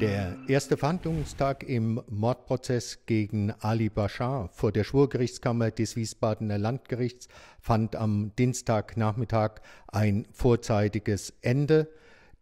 Der erste Verhandlungstag im Mordprozess gegen Ali Bashar vor der Schwurgerichtskammer des Wiesbadener Landgerichts fand am Dienstagnachmittag ein vorzeitiges Ende.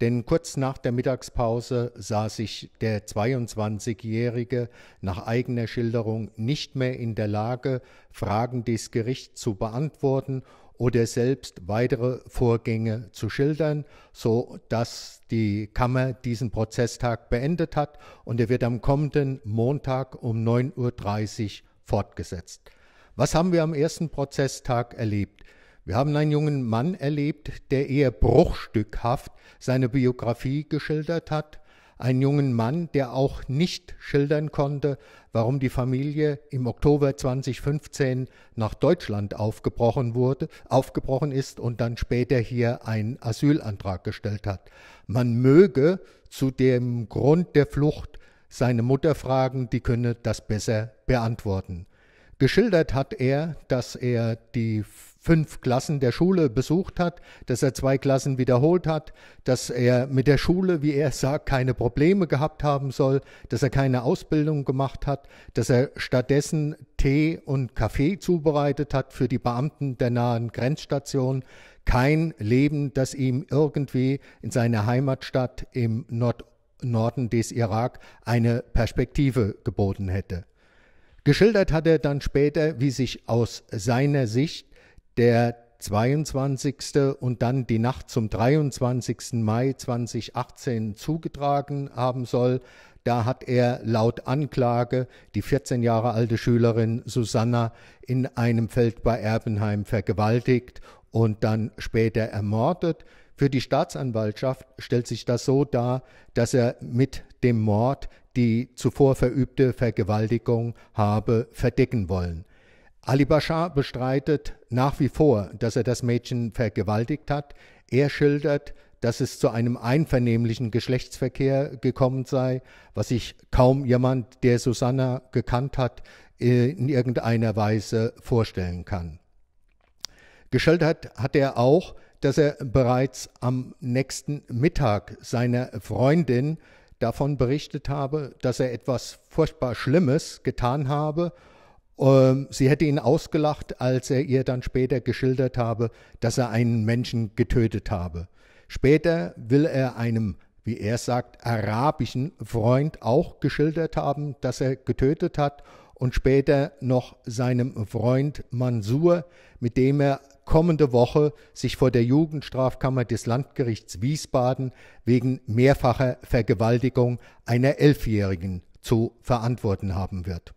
Denn kurz nach der Mittagspause sah sich der 22-Jährige nach eigener Schilderung nicht mehr in der Lage, Fragen des Gerichts zu beantworten oder selbst weitere Vorgänge zu schildern, so dass die Kammer diesen Prozesstag beendet hat und er wird am kommenden Montag um 9.30 Uhr fortgesetzt. Was haben wir am ersten Prozesstag erlebt? Wir haben einen jungen Mann erlebt, der eher bruchstückhaft seine Biografie geschildert hat, einen jungen Mann, der auch nicht schildern konnte, warum die Familie im Oktober 2015 nach Deutschland aufgebrochen wurde, aufgebrochen ist und dann später hier einen Asylantrag gestellt hat. Man möge zu dem Grund der Flucht seine Mutter fragen, die könne das besser beantworten. Geschildert hat er, dass er die fünf Klassen der Schule besucht hat, dass er zwei Klassen wiederholt hat, dass er mit der Schule, wie er sagt, keine Probleme gehabt haben soll, dass er keine Ausbildung gemacht hat, dass er stattdessen Tee und Kaffee zubereitet hat für die Beamten der nahen Grenzstation, kein Leben, das ihm irgendwie in seiner Heimatstadt im Nord Norden des Irak eine Perspektive geboten hätte. Geschildert hat er dann später, wie sich aus seiner Sicht der 22. und dann die Nacht zum 23. Mai 2018 zugetragen haben soll. Da hat er laut Anklage die 14 Jahre alte Schülerin Susanna in einem Feld bei Erbenheim vergewaltigt und dann später ermordet. Für die Staatsanwaltschaft stellt sich das so dar, dass er mit dem Mord die zuvor verübte Vergewaltigung habe verdecken wollen. Ali Bashar bestreitet nach wie vor, dass er das Mädchen vergewaltigt hat. Er schildert, dass es zu einem einvernehmlichen Geschlechtsverkehr gekommen sei, was sich kaum jemand, der Susanna gekannt hat, in irgendeiner Weise vorstellen kann. Geschildert hat er auch, dass er bereits am nächsten Mittag seiner Freundin davon berichtet habe, dass er etwas furchtbar Schlimmes getan habe. Ähm, sie hätte ihn ausgelacht, als er ihr dann später geschildert habe, dass er einen Menschen getötet habe. Später will er einem, wie er sagt, arabischen Freund auch geschildert haben, dass er getötet hat und später noch seinem Freund Mansur, mit dem er kommende Woche sich vor der Jugendstrafkammer des Landgerichts Wiesbaden wegen mehrfacher Vergewaltigung einer Elfjährigen zu verantworten haben wird